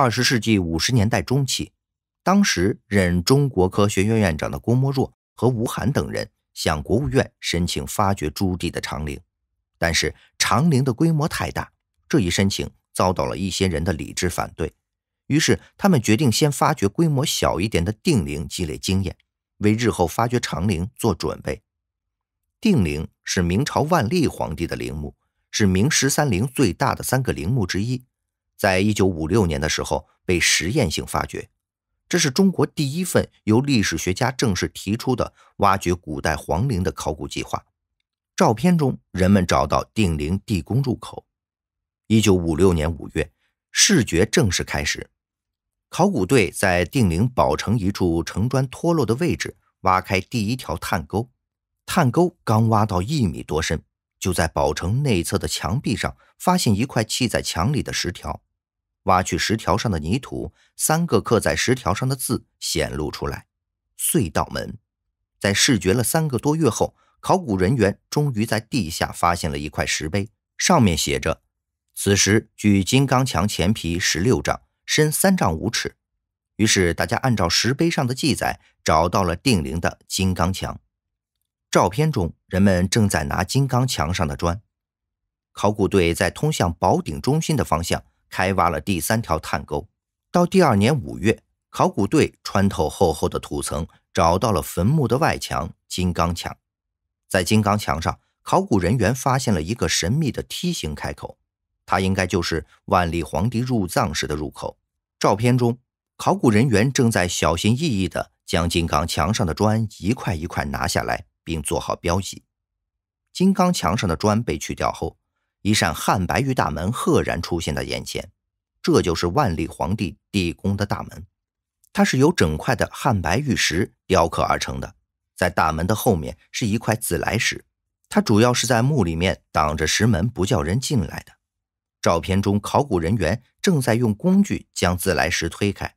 二十世纪五十年代中期，当时任中国科学院院长的郭沫若和吴晗等人向国务院申请发掘朱棣的长陵，但是长陵的规模太大，这一申请遭到了一些人的理智反对。于是他们决定先发掘规模小一点的定陵，积累经验，为日后发掘长陵做准备。定陵是明朝万历皇帝的陵墓，是明十三陵最大的三个陵墓之一。在一九五六年的时候，被实验性发掘，这是中国第一份由历史学家正式提出的挖掘古代皇陵的考古计划。照片中，人们找到定陵地宫入口。一九五六年五月，视觉正式开始。考古队在定陵宝城一处城砖脱落的位置挖开第一条探沟，探沟刚挖到一米多深，就在宝城内侧的墙壁上发现一块砌在墙里的石条。挖去石条上的泥土，三个刻在石条上的字显露出来。隧道门，在视觉了三个多月后，考古人员终于在地下发现了一块石碑，上面写着：“此时距金刚墙前皮十六丈，深三丈五尺。”于是大家按照石碑上的记载，找到了定陵的金刚墙。照片中，人们正在拿金刚墙上的砖。考古队在通向宝顶中心的方向。开挖了第三条探沟，到第二年五月，考古队穿透厚厚的土层，找到了坟墓的外墙——金刚墙。在金刚墙上，考古人员发现了一个神秘的梯形开口，它应该就是万历皇帝入葬时的入口。照片中，考古人员正在小心翼翼地将金刚墙上的砖一块一块拿下来，并做好标记。金刚墙上的砖被去掉后。一扇汉白玉大门赫然出现在眼前，这就是万历皇帝地宫的大门。它是由整块的汉白玉石雕刻而成的。在大门的后面是一块自来石，它主要是在墓里面挡着石门，不叫人进来的。照片中，考古人员正在用工具将自来石推开。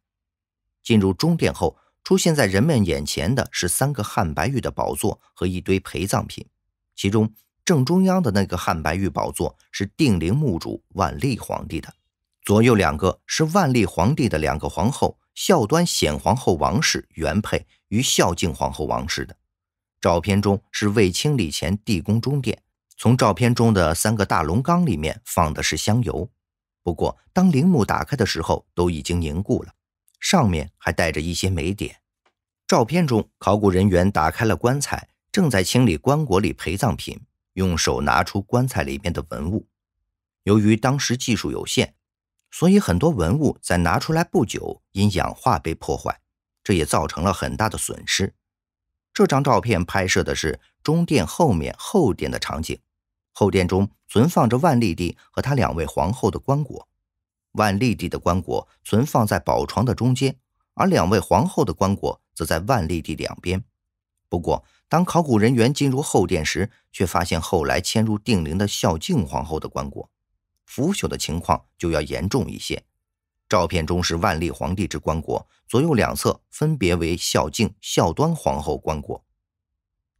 进入中殿后，出现在人们眼前的是三个汉白玉的宝座和一堆陪葬品，其中。正中央的那个汉白玉宝座是定陵墓主万历皇帝的，左右两个是万历皇帝的两个皇后孝端显皇后王氏原配与孝敬皇后王氏的。照片中是未清理前地宫中殿，从照片中的三个大龙缸里面放的是香油，不过当陵墓打开的时候都已经凝固了，上面还带着一些霉点。照片中考古人员打开了棺材，正在清理棺椁里陪葬品。用手拿出棺材里面的文物，由于当时技术有限，所以很多文物在拿出来不久因氧化被破坏，这也造成了很大的损失。这张照片拍摄的是中殿后面后殿的场景，后殿中存放着万历帝和他两位皇后的棺椁。万历帝的棺椁存放在宝床的中间，而两位皇后的棺椁则在万历帝两边。不过，当考古人员进入后殿时，却发现后来迁入定陵的孝敬皇后的棺椁，腐朽的情况就要严重一些。照片中是万历皇帝之棺椁，左右两侧分别为孝敬、孝端皇后棺椁。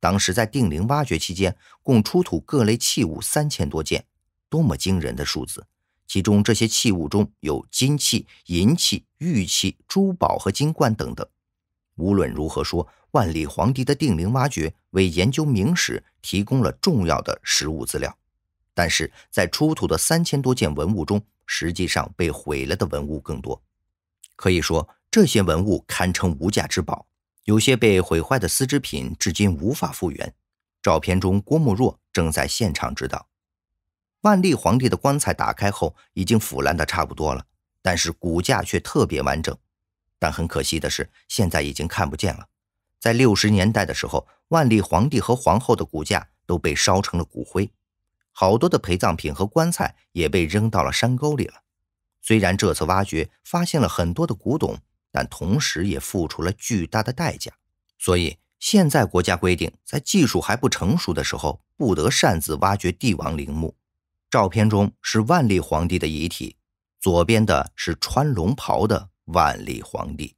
当时在定陵挖掘期间，共出土各类器物三千多件，多么惊人的数字！其中这些器物中有金器、银器、玉器、珠宝和金冠等等。无论如何说。万历皇帝的定陵挖掘为研究明史提供了重要的实物资料，但是在出土的三千多件文物中，实际上被毁了的文物更多。可以说，这些文物堪称无价之宝。有些被毁坏的丝织品至今无法复原。照片中，郭沫若正在现场指导。万历皇帝的棺材打开后，已经腐烂的差不多了，但是骨架却特别完整。但很可惜的是，现在已经看不见了。在六十年代的时候，万历皇帝和皇后的骨架都被烧成了骨灰，好多的陪葬品和棺材也被扔到了山沟里了。虽然这次挖掘发现了很多的古董，但同时也付出了巨大的代价。所以现在国家规定，在技术还不成熟的时候，不得擅自挖掘帝王陵墓。照片中是万历皇帝的遗体，左边的是穿龙袍的万历皇帝。